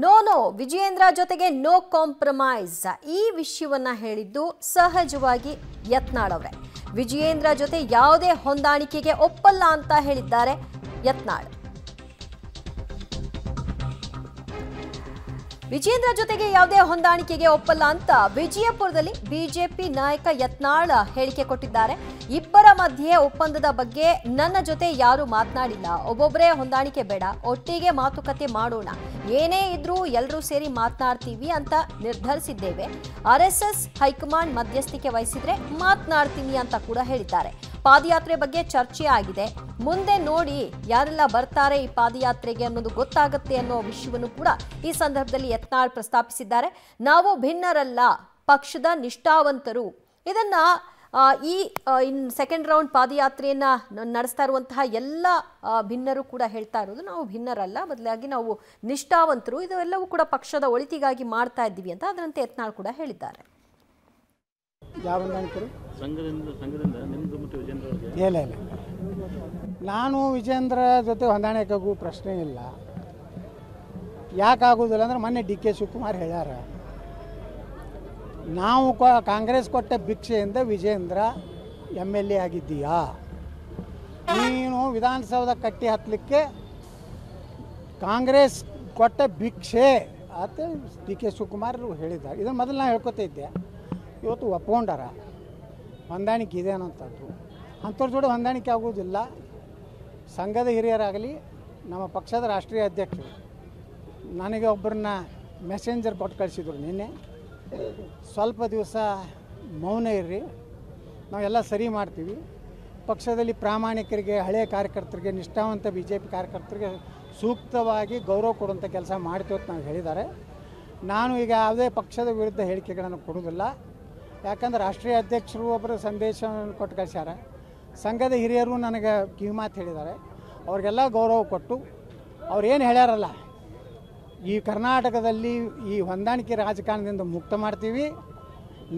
no no Vijayendra ಜೊತೆಗೆ no compromise ಈ ವಿಷಯವನ್ನ ಹೇಳಿದ್ದು ಸಹಜವಾಗಿ ಯತ್ನಾಳ್ ಅವರೇ ವಿಜಯೇಂದ್ರ ಜೊತೆ ಯಾವುದೇ ಹೊಂದಾಣಿಕೆಗೆ ಒಪ್ಪಲ್ಲ ಅಂತ ಹೇಳಿದ್ದಾರೆ ಯತ್ನಾಳ್ ವಿಜೇಂದ್ರ ಜೊತೆಗೆ ಯಾವುದೇ ಹೊಂದಾಣಿಕೆಗೆ ಒಪ್ಪಲ್ಲ ಅಂತ ವಿಜಯಪುರದಲ್ಲಿ ಬಿಜೆಪಿ ನಾಯಕ ಯತ್ನಾಳ ಹೇಳಿಕೆ ಕೊಟ್ಟಿದ್ದಾರೆ ಇಬ್ಬರ ಮಧ್ಯೆ ಒಪ್ಪಂದದ ಬಗ್ಗೆ ನನ್ನ ಜೊತೆ ಯಾರು ಮಾತನಾಡಿಲ್ಲ ಒಬ್ಬೊಬ್ಬರೇ ಹೊಂದಾಣಿಕೆ ಬೇಡ ಒಟ್ಟಿಗೆ ಮಾತುಕತೆ ಮಾಡೋಣ ಏನೇ ಇದ್ರೂ ಎಲ್ಲರೂ ಸೇರಿ ಮಾತನಾಡ್ತೀವಿ ಅಂತ ನಿರ್ಧರಿಸಿದ್ದೇವೆ ಆರ್ ಎಸ್ ಹೈಕಮಾಂಡ್ ಮಧ್ಯಸ್ಥಿಕೆ ವಹಿಸಿದ್ರೆ ಮಾತನಾಡ್ತೀನಿ ಅಂತ ಕೂಡ ಹೇಳಿದ್ದಾರೆ ಪಾದಯಾತ್ರೆ ಬಗ್ಗೆ ಚರ್ಚೆ ಆಗಿದೆ ಮುಂದೆ ನೋಡಿ ಯಾರೆಲ್ಲ ಬರ್ತಾರೆ ಈ ಪಾದಯಾತ್ರೆಗೆ ಅನ್ನೋದು ಗೊತ್ತಾಗುತ್ತೆ ಅನ್ನೋ ವಿಷಯವನ್ನು ಕೂಡ ಈ ಸಂದರ್ಭದಲ್ಲಿ ಯತ್ನಾಳ್ ಪ್ರಸ್ತಾಪಿಸಿದ್ದಾರೆ ನಾವು ಭಿನ್ನರಲ್ಲ ಪಕ್ಷದ ನಿಷ್ಠಾವಂತರು ಇದನ್ನ ಈ ಇನ್ ಸೆಕೆಂಡ್ ರೌಂಡ್ ಪಾದಯಾತ್ರೆಯನ್ನ ನಡೆಸ್ತಾ ಇರುವಂತಹ ಎಲ್ಲ ಭಿನ್ನರು ಕೂಡ ಹೇಳ್ತಾ ಇರೋದು ನಾವು ಭಿನ್ನರಲ್ಲ ಬದಲಾಗಿ ನಾವು ನಿಷ್ಠಾವಂತರು ಇದೆಲ್ಲವೂ ಕೂಡ ಪಕ್ಷದ ಒಳಿತಿಗಾಗಿ ಮಾಡ್ತಾ ಇದ್ದೀವಿ ಅಂತ ಅದರಂತೆ ಯತ್ನಾಳ್ ಕೂಡ ಹೇಳಿದ್ದಾರೆ ಇಲ್ಲ ಇಲ್ಲ ನಾನು ವಿಜೇಂದ್ರ ಜೊತೆ ಹೊಂದಾಣಿಕೆಗೂ ಪ್ರಶ್ನೆ ಇಲ್ಲ ಯಾಕಾಗುವುದಿಲ್ಲ ಅಂದ್ರೆ ಮೊನ್ನೆ ಡಿ ಕೆ ಶಿವಕುಮಾರ್ ಹೇಳ್ಯಾರ ನಾವು ಕಾಂಗ್ರೆಸ್ ಕೊಟ್ಟ ಭಿಕ್ಷೆಯಿಂದ ವಿಜೇಂದ್ರ ಎಮ್ ಎಲ್ ಎ ಆಗಿದ್ದೀಯಾ ನೀನು ವಿಧಾನಸೌಧ ಕಟ್ಟಿ ಹತ್ತಲಿಕ್ಕೆ ಕಾಂಗ್ರೆಸ್ ಕೊಟ್ಟ ಭಿಕ್ಷೆ ಅಂತ ಡಿ ಕೆ ಶಿವಕುಮಾರ್ ಹೇಳಿದ್ದಾರೆ ಇದನ್ನು ಮೊದಲು ನಾನು ಇದ್ದೆ ಇವತ್ತು ಒಪ್ಕೊಂಡಾರ ಹೊಂದಾಣಿಕೆ ಇದೆ ಅನ್ನೋಂಥದ್ದು ಅಂಥವ್ರ ಜೋಡಿ ಹೊಂದಾಣಿಕೆ ಆಗುವುದಿಲ್ಲ ಸಂಘದ ಹಿರಿಯರಾಗಲಿ ನಮ್ಮ ಪಕ್ಷದ ರಾಷ್ಟ್ರೀಯ ಅಧ್ಯಕ್ಷರು ನನಗೆ ಒಬ್ಬರನ್ನ ಮೆಸೆಂಜರ್ ಬಟ್ ಕಳಿಸಿದರು ನಿನ್ನೆ ಸ್ವಲ್ಪ ದಿವಸ ಮೌನ ಇರ್ರಿ ನಾವೆಲ್ಲ ಸರಿ ಮಾಡ್ತೀವಿ ಪಕ್ಷದಲ್ಲಿ ಪ್ರಾಮಾಣಿಕರಿಗೆ ಹಳೆಯ ಕಾರ್ಯಕರ್ತರಿಗೆ ನಿಷ್ಠಾವಂತ ಬಿ ಜೆ ಪಿ ಕಾರ್ಯಕರ್ತರಿಗೆ ಸೂಕ್ತವಾಗಿ ಗೌರವ ಕೊಡುವಂಥ ಕೆಲಸ ಮಾಡ್ತೀವಿ ಅಂತ ನಾವು ಹೇಳಿದ್ದಾರೆ ನಾನು ಈಗ ಯಾವುದೇ ಪಕ್ಷದ ವಿರುದ್ಧ ಹೇಳಿಕೆಗಳನ್ನು ಕೊಡೋದಿಲ್ಲ ಯಾಕಂದ್ರೆ ರಾಷ್ಟ್ರೀಯ ಅಧ್ಯಕ್ಷರು ಒಬ್ಬರು ಸಂದೇಶ ಕೊಟ್ಟು ಕಳಿಸ್ಯಾರ ಸಂಘದ ಹಿರಿಯರು ನನಗೆ ಕಿವಿಮಾತು ಹೇಳಿದ್ದಾರೆ ಅವ್ರಿಗೆಲ್ಲ ಗೌರವ ಕೊಟ್ಟು ಅವ್ರು ಏನು ಹೇಳ್ಯಾರಲ್ಲ ಈ ಕರ್ನಾಟಕದಲ್ಲಿ ಈ ಹೊಂದಾಣಿಕೆ ರಾಜಕಾರಣದಿಂದ ಮುಕ್ತ ಮಾಡ್ತೀವಿ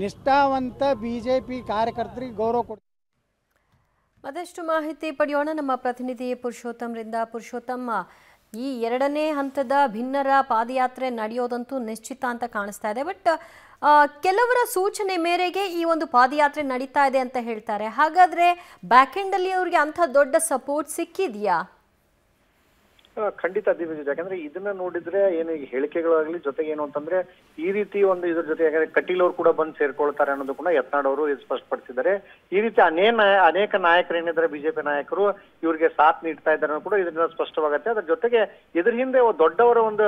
ನಿಷ್ಠಾವಂತ ಬಿ ಜೆ ಪಿ ಕಾರ್ಯಕರ್ತರಿಗೆ ಗೌರವ ಕೊಡ್ತೀವಿ ಮತ್ತಷ್ಟು ಮಾಹಿತಿ ಪಡೆಯೋಣ ನಮ್ಮ ಪ್ರತಿನಿಧಿ ಪುರುಷೋತ್ತಮರಿಂದ ಪುರುಷೋತ್ತಮ್ಮ ಈ ಎರಡನೇ ಹಂತದ ಭಿನ್ನರ ಪಾದಯಾತ್ರೆ ನಡೆಯೋದಂತೂ ನಿಶ್ಚಿತ ಅಂತ ಕಾಣಿಸ್ತಾ ಇದೆ ಬಟ್ ಕೆಲವರ ಸೂಚನೆ ಮೇರೆಗೆ ಈ ಒಂದು ಪಾದಯಾತ್ರೆ ನಡೀತಾ ಇದೆ ಅಂತ ಹೇಳ್ತಾರೆ ಹಾಗಾದರೆ ಬ್ಯಾಕೆಂಡಲ್ಲಿ ಅವರಿಗೆ ಅಂಥ ದೊಡ್ಡ ಸಪೋರ್ಟ್ ಸಿಕ್ಕಿದೆಯಾ ಖಂಡಿತ ದಿವ್ಯಜಿತ್ ಯಾಕಂದ್ರೆ ಇದನ್ನ ನೋಡಿದ್ರೆ ಏನು ಈಗ ಹೇಳಿಕೆಗಳಾಗ್ಲಿ ಜೊತೆಗೆ ಏನು ಅಂತಂದ್ರೆ ಈ ರೀತಿ ಒಂದು ಇದ್ರ ಜೊತೆ ಯಾಕಂದ್ರೆ ಕಟೀಲ್ ಅವರು ಕೂಡ ಬಂದು ಸೇರ್ಕೊಳ್ತಾರೆ ಅನ್ನೋದು ಕೂಡ ಯತ್ನಾಡ್ ಅವರು ಸ್ಪಷ್ಟಪಡಿಸಿದ್ದಾರೆ ಈ ರೀತಿ ಅನೇಕ ಅನೇಕ ನಾಯಕರು ಏನಿದ್ದಾರೆ ಬಿಜೆಪಿ ನಾಯಕರು ಇವರಿಗೆ ಸಾಥ್ ನೀಡ್ತಾ ಇದ್ದಾರೆ ಅನ್ನೋದು ಕೂಡ ಇದರಿಂದ ಸ್ಪಷ್ಟವಾಗುತ್ತೆ ಅದ್ರ ಜೊತೆಗೆ ಇದ್ರ ಹಿಂದೆ ದೊಡ್ಡವರ ಒಂದು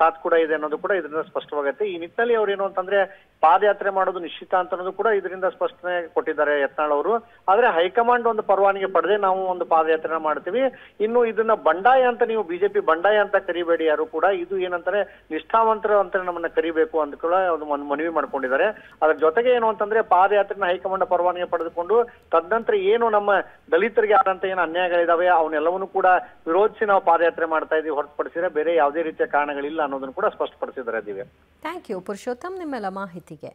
ಸಾಥ್ ಕೂಡ ಇದೆ ಅನ್ನೋದು ಕೂಡ ಇದರಿಂದ ಸ್ಪಷ್ಟವಾಗುತ್ತೆ ಈ ನಿಟ್ಟಿನಲ್ಲಿ ಅವ್ರು ಏನು ಅಂತಂದ್ರೆ ಪಾದಯಾತ್ರೆ ಮಾಡೋದು ನಿಶ್ಚಿತ ಅಂತ ಅನ್ನೋದು ಕೂಡ ಇದರಿಂದ ಸ್ಪಷ್ಟನೆ ಕೊಟ್ಟಿದ್ದಾರೆ ಯತ್ನಾಳ್ ಅವರು ಆದ್ರೆ ಹೈಕಮಾಂಡ್ ಒಂದು ಪರವಾನಿಗೆ ಪಡೆದೇ ನಾವು ಒಂದು ಪಾದಯಾತ್ರೆ ಮಾಡ್ತೀವಿ ಇನ್ನು ಇದನ್ನ ಬಂಡಾಯ ಅಂತ ನೀವು ಬಿಜೆಪಿ ಬಂಡಾಯ ಅಂತ ಕರಿಬೇಡಿ ಯಾರು ಕೂಡ ಇದು ಏನಂತಾರೆ ನಿಷ್ಠಾವಂತರ ಅಂತ ನಮ್ಮನ್ನ ಕರಿಬೇಕು ಅಂತ ಕೂಡ ಒಂದು ಮನವಿ ಮಾಡ್ಕೊಂಡಿದ್ದಾರೆ ಅದ್ರ ಜೊತೆಗೆ ಏನು ಅಂತಂದ್ರೆ ಪಾದಯಾತ್ರೆನ ಹೈಕಮಾಂಡ್ ಪರವಾನಗಿ ಪಡೆದುಕೊಂಡು ತದನಂತರ ಏನು ನಮ್ಮ ದಲಿತರಿಗೆ ಆದಂತ ಏನು ಅನ್ಯಾಯಗಳಿದಾವೆ ಅವನ್ನೆಲ್ಲವನ್ನು ಕೂಡ ವಿರೋಧಿಸಿ ನಾವು ಪಾದಯಾತ್ರೆ ಮಾಡ್ತಾ ಇದೀವಿ ಹೊರತುಪಡಿಸಿದ್ರೆ ಬೇರೆ ಯಾವುದೇ ರೀತಿಯ ಕಾರಣಗಳಿಲ್ಲ ಅನ್ನೋದನ್ನು ಕೂಡ ಸ್ಪಷ್ಟಪಡಿಸಿದ್ದಾರೆ ದಿವ್ಯ ಥ್ಯಾಂಕ್ ಯು ಪುರುಷೋತ್ತಮ್ ನಿಮ್ಮೆಲ್ಲ ಮಾಹಿತಿಗೆ